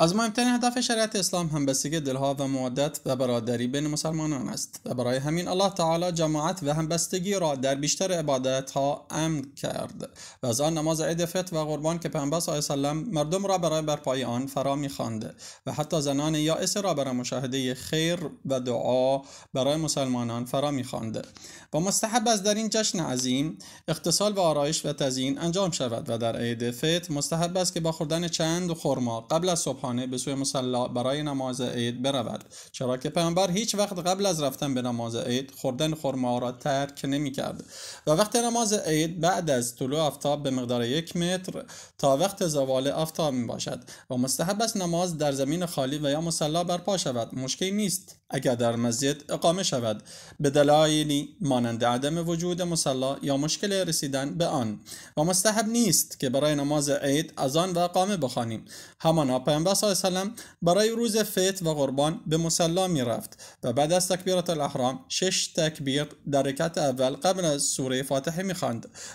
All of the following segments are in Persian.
از مهمترین هدف شریعت اسلام همبستگی دلها و مودت و برادری بین مسلمانان است و برای همین الله تعالی جماعت و همبستگی را در بیشتر عبادت ها امن کرد و از آن نماز عید فطر و قربان که پیامبر صلی الله مردم را برای برپای آن فرا میخواند و حتی زنان یائس را برای مشاهده خیر و دعا برای مسلمانان فرا میخواند و مستحب است در این جشن عظیم اقتصال و آرایش و تزیین انجام شود و در عید فطر مستحب است که با خوردن چند خرما قبل از صبح خانه به سوی مصلا برای نماز عید برود چرا که پیامبر هیچ وقت قبل از رفتن به نماز عید خوردن خرما را ترک نمی کرد و وقت نماز عید بعد از طلوع آفتاب به مقدار یک متر تا وقت زوال آفتاب می باشد و مستحب است نماز در زمین خالی و یا مصلا برپا شود مشکلی نیست اگر در مسجد اقامه شود به دلایلی مانند عدم وجود مصلا یا مشکل رسیدن به آن و مستحب نیست که برای نماز عید از آن و اقامه بخوانیم همانا پیامبر صلی الله برای روز فیت و قربان به مسلا می رفت و بعد از تکبیرات الاحرام شش تکبیر در رکعت اول قبل از سوره فاتحه می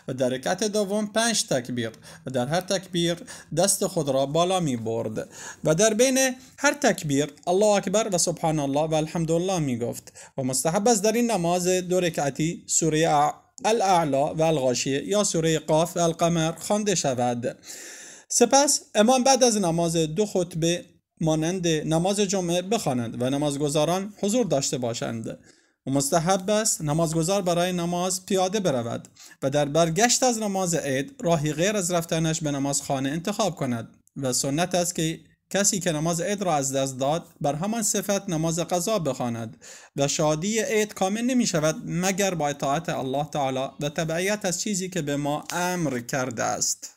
و در رکعت دوم پنج تکبیر و در هر تکبیر دست خود را بالا می برد و در بین هر تکبیر الله اکبر و سبحان الله و الحمدلله می گفت و مستحب است در این نماز دو رکعتی سوره الاعلا و الغاشیه یا سوره قاف و القمر خوانده شود سپس امام بعد از نماز دو خطبه مانند نماز جمعه بخوانند و نمازگزاران حضور داشته باشند و مستحب است نمازگزار برای نماز پیاده برود و در برگشت از نماز عید راهی غیر از رفتنش به نمازخانه انتخاب کند و سنت است که کسی که نماز عید را از دست داد بر همان صفت نماز قضا بخواند و شادی عید کامل نمی شود مگر با اطاعت الله تعالی و تبعیت از چیزی که به ما امر کرده است